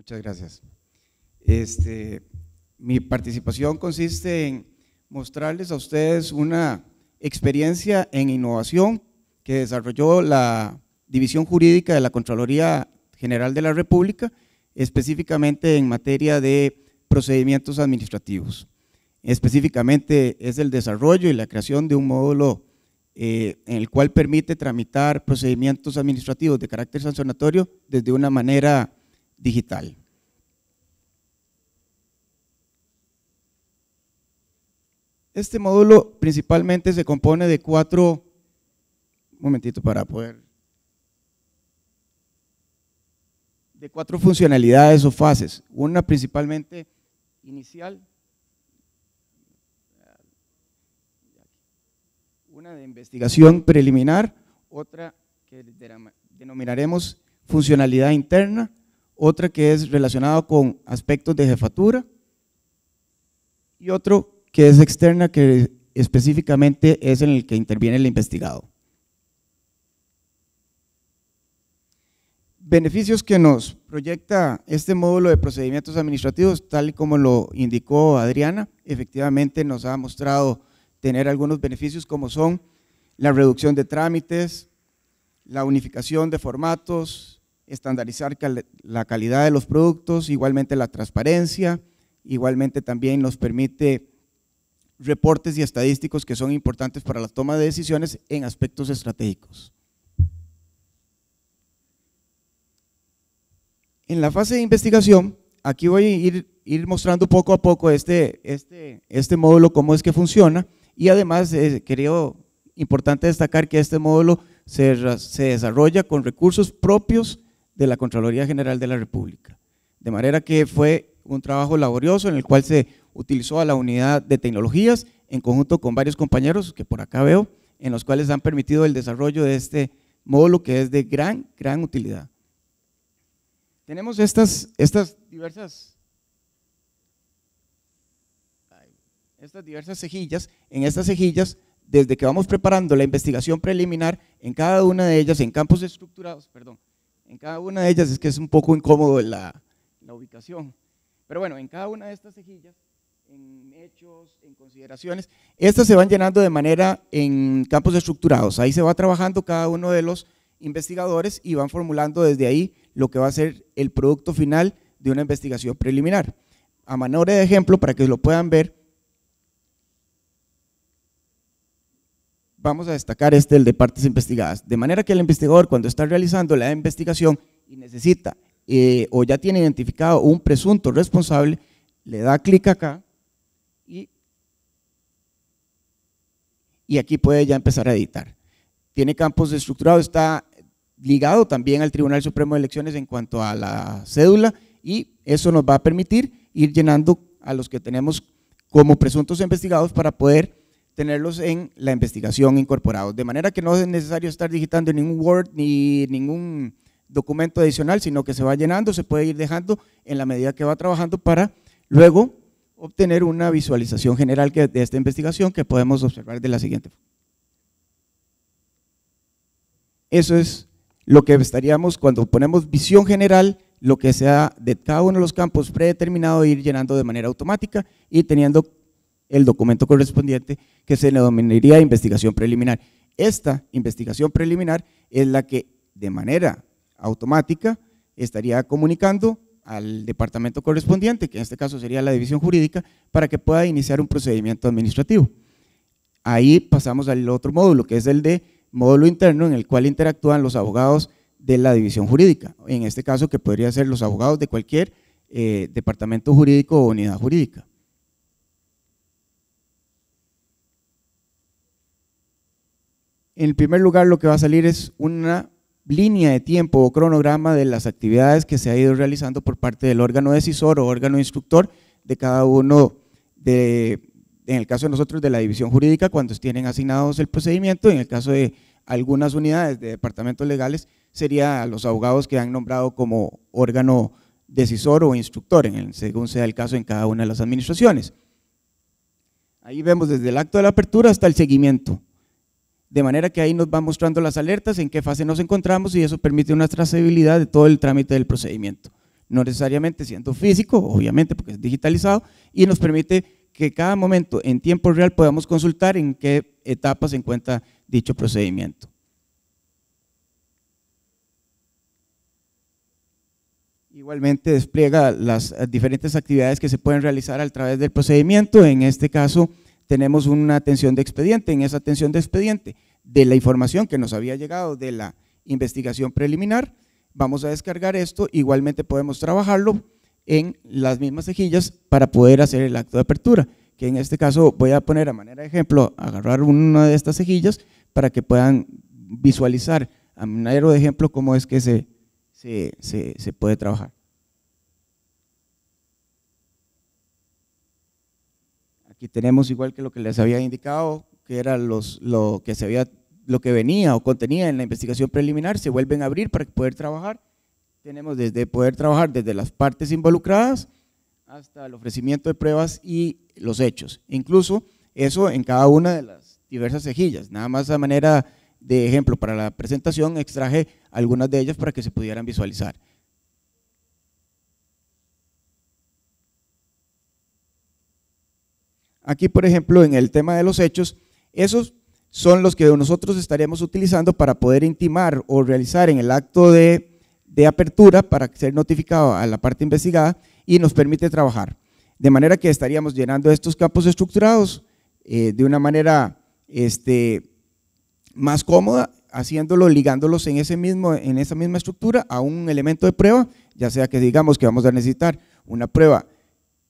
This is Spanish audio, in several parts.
Muchas gracias. Este, mi participación consiste en mostrarles a ustedes una experiencia en innovación que desarrolló la División Jurídica de la Contraloría General de la República, específicamente en materia de procedimientos administrativos. Específicamente es el desarrollo y la creación de un módulo eh, en el cual permite tramitar procedimientos administrativos de carácter sancionatorio desde una manera digital. Este módulo principalmente se compone de cuatro, un momentito para poder, de cuatro funcionalidades o fases. Una principalmente inicial, una de investigación preliminar, otra que denominaremos funcionalidad interna otra que es relacionada con aspectos de jefatura y otro que es externa que específicamente es en el que interviene el investigado. Beneficios que nos proyecta este módulo de procedimientos administrativos, tal y como lo indicó Adriana, efectivamente nos ha mostrado tener algunos beneficios como son la reducción de trámites, la unificación de formatos, estandarizar la calidad de los productos, igualmente la transparencia, igualmente también nos permite reportes y estadísticos que son importantes para la toma de decisiones en aspectos estratégicos. En la fase de investigación, aquí voy a ir, mostrando poco a poco este, este, este, módulo, cómo es que funciona, y además eh, importante destacar que este módulo se desarrolla con recursos propios de la Contraloría General de la República. De manera que fue un trabajo laborioso en el cual se utilizó a la unidad de tecnologías en conjunto con varios compañeros que por acá veo, en los cuales han permitido el desarrollo de este módulo que es de gran, gran utilidad. Tenemos estas, estas diversas estas diversas cejillas, en estas cejillas, desde que vamos preparando la investigación preliminar, en cada una de ellas, en campos estructurados, perdón, en cada una de ellas es que es un poco incómodo la, la ubicación. Pero bueno, en cada una de estas cejillas, en hechos, en consideraciones, estas se van llenando de manera en campos estructurados. Ahí se va trabajando cada uno de los investigadores y van formulando desde ahí lo que va a ser el producto final de una investigación preliminar. A manera de ejemplo, para que lo puedan ver, vamos a destacar este, el de partes investigadas. De manera que el investigador cuando está realizando la investigación y necesita eh, o ya tiene identificado un presunto responsable, le da clic acá y, y aquí puede ya empezar a editar. Tiene campos estructurados, está ligado también al Tribunal Supremo de Elecciones en cuanto a la cédula y eso nos va a permitir ir llenando a los que tenemos como presuntos investigados para poder tenerlos en la investigación incorporados. De manera que no es necesario estar digitando ningún Word ni ningún documento adicional, sino que se va llenando, se puede ir dejando en la medida que va trabajando para luego obtener una visualización general de esta investigación que podemos observar de la siguiente forma. Eso es lo que estaríamos cuando ponemos visión general, lo que sea de cada uno de los campos predeterminado, ir llenando de manera automática y teniendo el documento correspondiente que se le denominaría investigación preliminar. Esta investigación preliminar es la que de manera automática estaría comunicando al departamento correspondiente, que en este caso sería la división jurídica, para que pueda iniciar un procedimiento administrativo. Ahí pasamos al otro módulo, que es el de módulo interno, en el cual interactúan los abogados de la división jurídica, en este caso que podría ser los abogados de cualquier eh, departamento jurídico o unidad jurídica. en primer lugar lo que va a salir es una línea de tiempo o cronograma de las actividades que se ha ido realizando por parte del órgano decisor o órgano instructor de cada uno de, en el caso de nosotros, de la división jurídica, cuando tienen asignados el procedimiento, en el caso de algunas unidades de departamentos legales, sería a los abogados que han nombrado como órgano decisor o instructor, en el, según sea el caso en cada una de las administraciones. Ahí vemos desde el acto de la apertura hasta el seguimiento. De manera que ahí nos va mostrando las alertas, en qué fase nos encontramos y eso permite una trazabilidad de todo el trámite del procedimiento. No necesariamente siendo físico, obviamente porque es digitalizado, y nos permite que cada momento en tiempo real podamos consultar en qué etapa se encuentra dicho procedimiento. Igualmente despliega las diferentes actividades que se pueden realizar a través del procedimiento, en este caso tenemos una atención de expediente. En esa atención de expediente, de la información que nos había llegado de la investigación preliminar, vamos a descargar esto, igualmente podemos trabajarlo en las mismas cejillas para poder hacer el acto de apertura, que en este caso voy a poner a manera de ejemplo, agarrar una de estas cejillas para que puedan visualizar a manera de ejemplo cómo es que se, se, se puede trabajar. Aquí tenemos igual que lo que les había indicado, que era los, lo, que se lo que venía o contenía en la investigación preliminar, se vuelven a abrir para poder trabajar. Tenemos desde poder trabajar desde las partes involucradas hasta el ofrecimiento de pruebas y los hechos. Incluso eso en cada una de las diversas cejillas. Nada más a manera de ejemplo para la presentación extraje algunas de ellas para que se pudieran visualizar. Aquí, por ejemplo, en el tema de los hechos, esos son los que nosotros estaríamos utilizando para poder intimar o realizar en el acto de, apertura para ser notificado a la parte investigada y nos permite trabajar. De manera que estaríamos llenando estos campos estructurados eh, de una manera este, más cómoda, haciéndolos, ligándolos en, en esa misma estructura a un elemento de prueba, ya sea que digamos que vamos a necesitar una prueba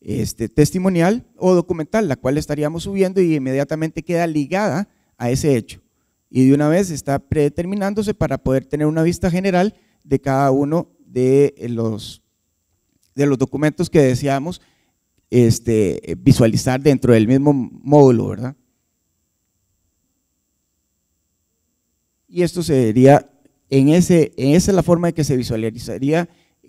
este, testimonial o documental, la cual estaríamos subiendo y inmediatamente queda ligada a ese hecho. Y de una vez está predeterminándose para poder tener una vista general de cada uno de eh, los, de los documentos que deseamos este, eh, visualizar dentro del mismo módulo, ¿verdad? Y esto sería, en, ese, en esa es la forma en que se visualizaría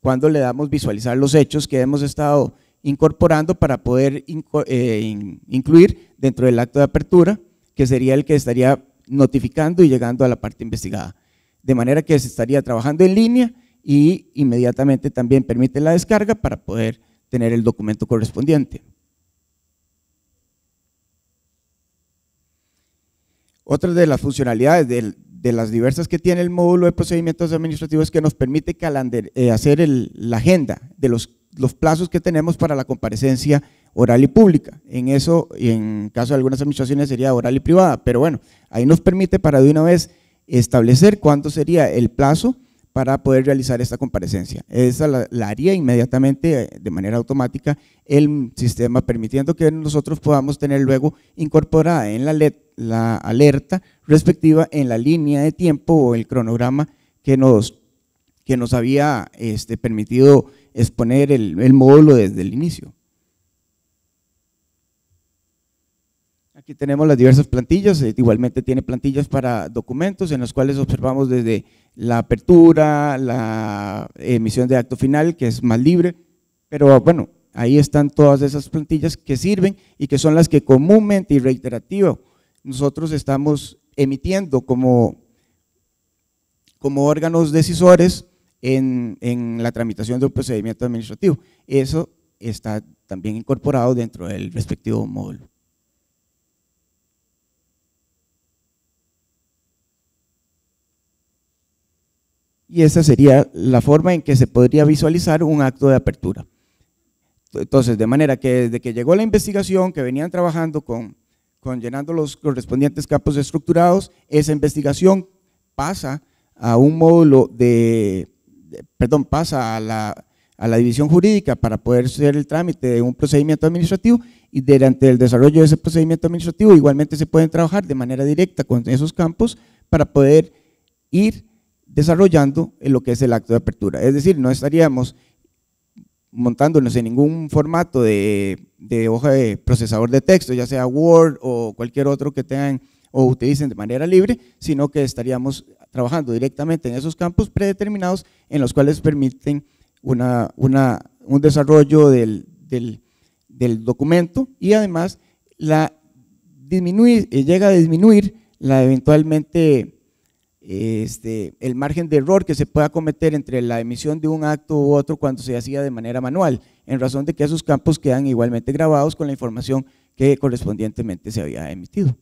cuando le damos visualizar los hechos que hemos estado incorporando para poder eh, incluir dentro del acto de apertura, que sería el que estaría notificando y llegando a la parte investigada. De manera que se estaría trabajando en línea y inmediatamente también permite la descarga para poder tener el documento correspondiente. Otra de las funcionalidades de las diversas que tiene el módulo de procedimientos administrativos que nos permite eh, hacer la agenda de los los plazos que tenemos para la comparecencia oral y pública. En eso, en caso de algunas administraciones sería oral y privada, pero bueno, ahí nos permite para de una vez establecer cuánto sería el plazo para poder realizar esta comparecencia. Esa la, haría inmediatamente, eh, de manera automática, el sistema, permitiendo que nosotros podamos tener luego incorporada en la, la alerta respectiva en la línea de tiempo o el cronograma que nos, que nos había este, permitido exponer el, módulo desde el inicio. Aquí tenemos las diversas plantillas, eh, igualmente tiene plantillas para documentos en los cuales observamos desde la apertura, la emisión de acto final, que es más libre, pero bueno, ahí están todas esas plantillas que sirven y que son las que comúnmente y reiterativo nosotros estamos emitiendo como, como órganos decisores en, la tramitación de un procedimiento administrativo. Eso está también incorporado dentro del respectivo módulo. Y esa sería la forma en que se podría visualizar un acto de apertura. Entonces, de manera que desde que llegó la investigación, que venían trabajando con, con llenando los correspondientes campos estructurados, esa investigación pasa a un módulo de perdón, pasa a la, a la división jurídica para poder hacer el trámite de un procedimiento administrativo y durante el desarrollo de ese procedimiento administrativo igualmente se pueden trabajar de manera directa con esos campos para poder ir desarrollando lo que es el acto de apertura. Es decir, no estaríamos montándonos en ningún formato de, de hoja de procesador de texto, ya sea Word o cualquier otro que tengan o utilicen de manera libre, sino que estaríamos trabajando directamente en esos campos predeterminados en los cuales permiten un desarrollo del, documento y además la eh, llega a disminuir la eventualmente este, el margen de error que se pueda cometer entre la emisión de un acto u otro cuando se hacía de manera manual, en razón de que esos campos quedan igualmente grabados con la información que correspondientemente se había emitido.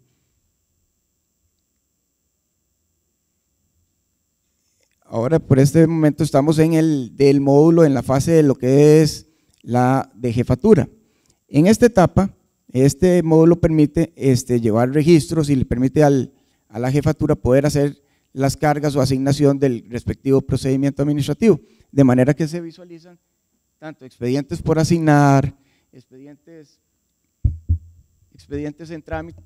Ahora, por este momento estamos en el del módulo, en la fase de lo que es la de jefatura. En esta etapa, este módulo permite este, llevar registros y le permite a la jefatura poder hacer las cargas o asignación del respectivo procedimiento administrativo, de manera que se visualizan tanto expedientes por asignar, expedientes, expedientes en trámite,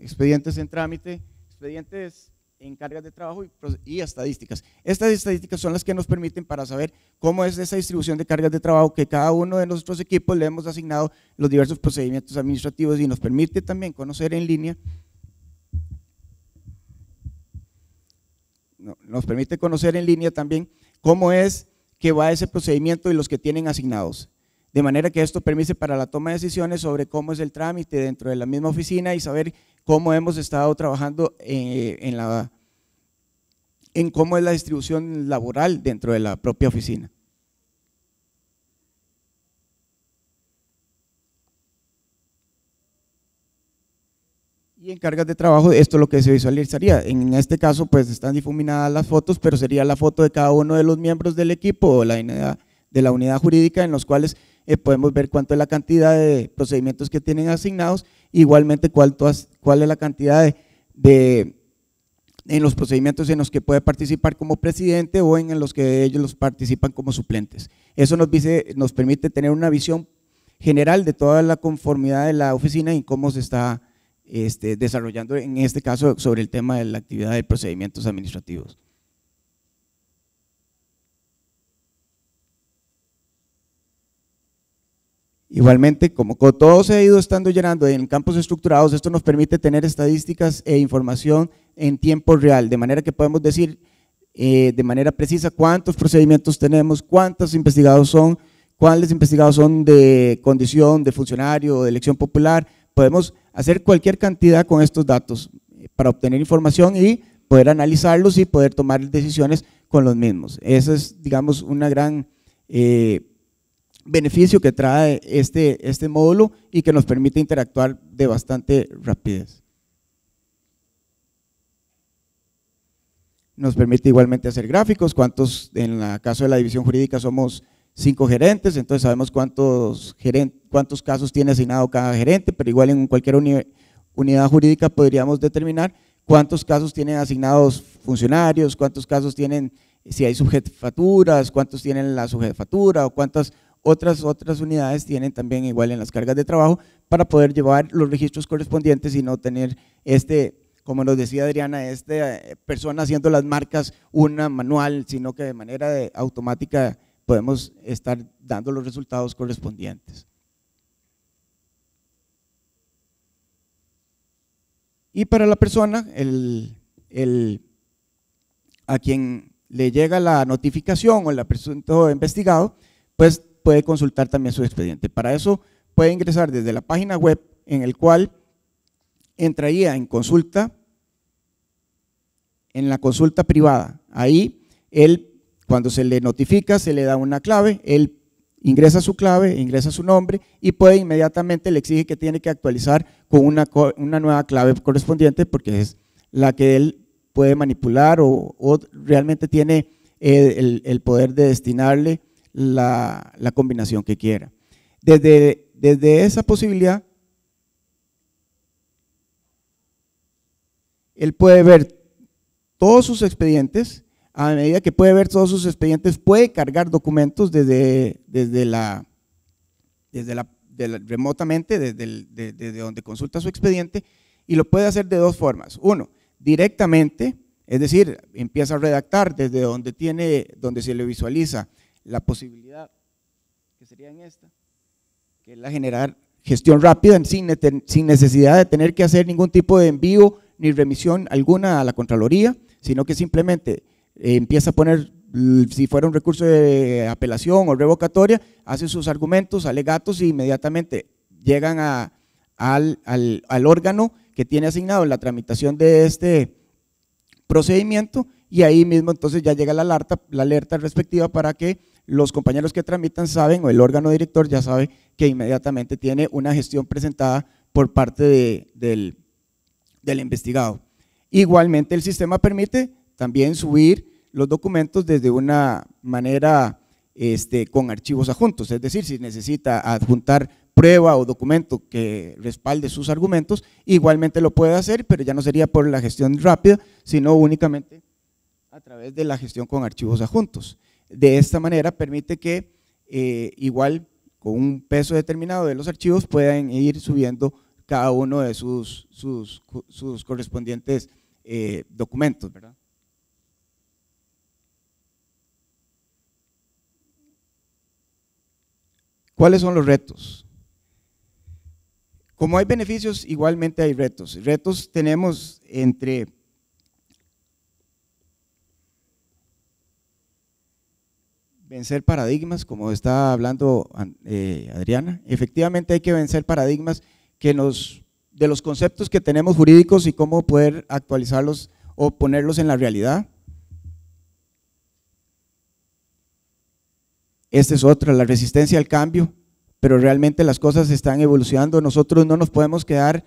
expedientes en trámite, expedientes en cargas de trabajo y, estadísticas. Estas estadísticas son las que nos permiten para saber cómo es esa distribución de cargas de trabajo que cada uno de nuestros equipos le hemos asignado los diversos procedimientos administrativos y nos permite también conocer en línea nos permite conocer en línea también cómo es que va ese procedimiento y los que tienen asignados. De manera que esto permite para la toma de decisiones sobre cómo es el trámite dentro de la misma oficina y saber cómo hemos estado trabajando eh, en, la, en cómo es la distribución laboral dentro de la propia oficina. Y en cargas de trabajo, esto es lo que se visualizaría. En este caso, pues están difuminadas las fotos, pero sería la foto de cada uno de los miembros del equipo o la de la unidad jurídica en los cuales eh, podemos ver cuánto es la cantidad de procedimientos que tienen asignados igualmente cuál, cuál es la cantidad de, en los procedimientos en los que puede participar como presidente o en los que ellos participan como suplentes. Eso nos, dice, nos permite tener una visión general de toda la conformidad de la oficina y cómo se está este, desarrollando, en este caso, sobre el tema de la actividad de procedimientos administrativos. Igualmente, como todo se ha ido estando llenando en campos estructurados, esto nos permite tener estadísticas e información en tiempo real, de manera que podemos decir eh, de manera precisa cuántos procedimientos tenemos, cuántos investigados son, cuáles investigados son de condición, de funcionario, de elección popular. Podemos hacer cualquier cantidad con estos datos eh, para obtener información y poder analizarlos y poder tomar decisiones con los mismos. Esa es, digamos, una gran... Eh, beneficio que trae este, este módulo y que nos permite interactuar de bastante rapidez. Nos permite igualmente hacer gráficos, cuántos, en el caso de la división jurídica somos cinco gerentes, entonces sabemos cuántos, cuántos casos tiene asignado cada gerente, pero igual en cualquier unidad jurídica podríamos determinar cuántos casos tienen asignados funcionarios, cuántos casos tienen, si hay subjefaturas, cuántos tienen la sujefatura o cuántas otras, unidades tienen también igual en las cargas de trabajo para poder llevar los registros correspondientes y no tener este, como nos decía Adriana, esta eh, persona haciendo las marcas una manual, sino que de manera automática podemos estar dando los resultados correspondientes. Y para la persona, el, a quien le llega la notificación o el presunto investigado, pues puede consultar también su expediente. Para eso puede ingresar desde la página web en el cual entraría en consulta, en la consulta privada. Ahí él, cuando se le notifica, se le da una clave, él ingresa su clave, ingresa su nombre y puede inmediatamente le exige que tiene que actualizar con una, nueva clave correspondiente porque es la que él puede manipular o, realmente tiene eh, el, el, poder de destinarle la, combinación que quiera. Desde, desde esa posibilidad, él puede ver todos sus expedientes. A medida que puede ver todos sus expedientes, puede cargar documentos desde, desde la, desde la, remotamente, desde, desde donde consulta su expediente, y lo puede hacer de dos formas. Uno, directamente, es decir, empieza a redactar desde donde tiene, donde se le visualiza la posibilidad, que sería en esta, que es la generar gestión rápida sin, necesidad de tener que hacer ningún tipo de envío ni remisión alguna a la Contraloría, sino que simplemente eh, empieza a poner, si fuera un recurso de apelación o revocatoria, hace sus argumentos, alegatos y e inmediatamente llegan al, al, órgano que tiene asignado la tramitación de este procedimiento y ahí mismo entonces ya llega la alerta, la alerta respectiva para que los compañeros que tramitan saben, o el órgano director ya sabe, que inmediatamente tiene una gestión presentada por parte del, investigado. Igualmente, el sistema permite también subir los documentos desde una manera este, con archivos adjuntos, es decir, si necesita adjuntar prueba o documento que respalde sus argumentos, igualmente lo puede hacer, pero ya no sería por la gestión rápida, sino únicamente a través de la gestión con archivos adjuntos. De esta manera permite que eh, igual con un peso determinado de los archivos puedan ir subiendo cada uno de sus, sus, correspondientes eh, documentos, ¿Cuáles son los retos? Como hay beneficios, igualmente hay retos. Retos tenemos entre vencer paradigmas, como está hablando eh, Adriana. Efectivamente hay que vencer paradigmas que nos, de los conceptos que tenemos jurídicos y cómo poder actualizarlos o ponerlos en la realidad. Esta es otra, la resistencia al cambio, pero realmente las cosas están evolucionando. Nosotros no nos podemos quedar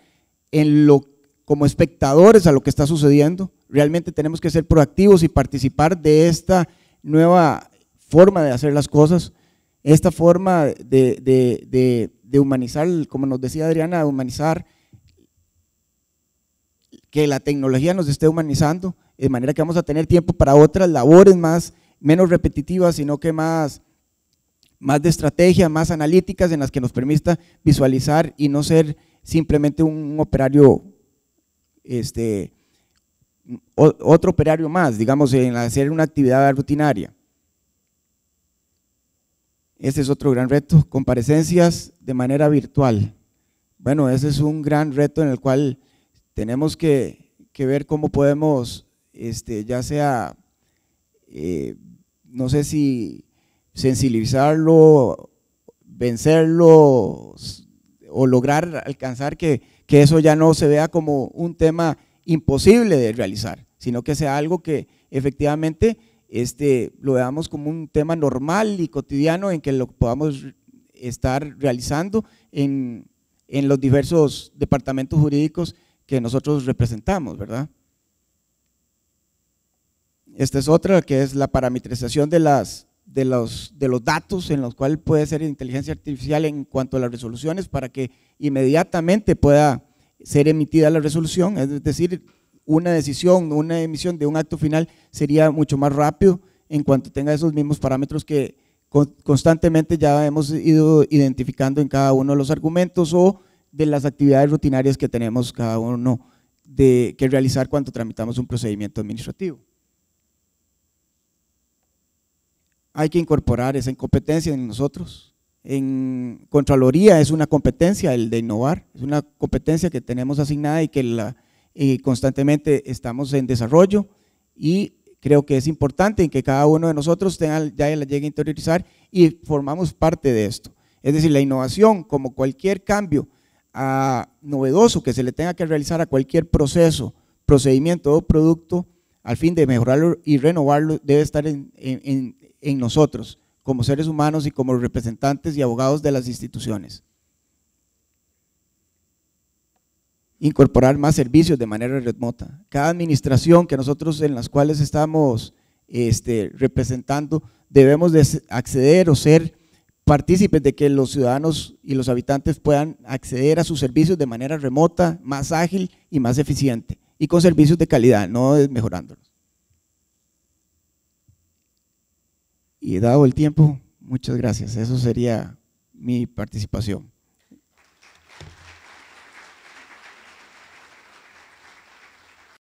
en lo, como espectadores a lo que está sucediendo. Realmente tenemos que ser proactivos y participar de esta nueva forma de hacer las cosas, esta forma de, humanizar, como nos decía Adriana, humanizar, que la tecnología nos esté humanizando, de manera que vamos a tener tiempo para otras labores más, menos repetitivas, sino que más, más de estrategia, más analíticas en las que nos permita visualizar y no ser simplemente un operario, este, otro operario más, digamos, en hacer una actividad rutinaria. Ese es otro gran reto, comparecencias de manera virtual. Bueno, ese es un gran reto en el cual tenemos que, ver cómo podemos, este, ya sea, eh, no sé si sensibilizarlo, vencerlo o lograr alcanzar que, que eso ya no se vea como un tema imposible de realizar, sino que sea algo que efectivamente este, lo veamos como un tema normal y cotidiano en que lo podamos estar realizando en, en los diversos departamentos jurídicos que nosotros representamos, ¿verdad? Esta es otra que es la parametrización de, las, de, los, de los datos en los cuales puede ser inteligencia artificial en cuanto a las resoluciones para que inmediatamente pueda ser emitida la resolución, es decir, una decisión, una emisión de un acto final sería mucho más rápido en cuanto tenga esos mismos parámetros que constantemente ya hemos ido identificando en cada uno de los argumentos o de las actividades rutinarias que tenemos cada uno de, que realizar cuando tramitamos un procedimiento administrativo. Hay que incorporar esa incompetencia en nosotros. En Contraloría es una competencia el de innovar, es una competencia que tenemos asignada y que la, constantemente estamos en desarrollo y creo que es importante que cada uno de nosotros tenga, ya la llegue a interiorizar y formamos parte de esto. Es decir, la innovación, como cualquier cambio novedoso que se le tenga que realizar a cualquier proceso, procedimiento o producto, al fin de mejorarlo y renovarlo, debe estar en nosotros, como seres humanos y como representantes y abogados de las instituciones. incorporar más servicios de manera remota. Cada administración que nosotros en las cuales estamos este, representando, debemos acceder o ser partícipes de que los ciudadanos y los habitantes puedan acceder a sus servicios de manera remota, más ágil y más eficiente, y con servicios de calidad, no mejorándolos. Y dado el tiempo, muchas gracias. Eso sería mi participación.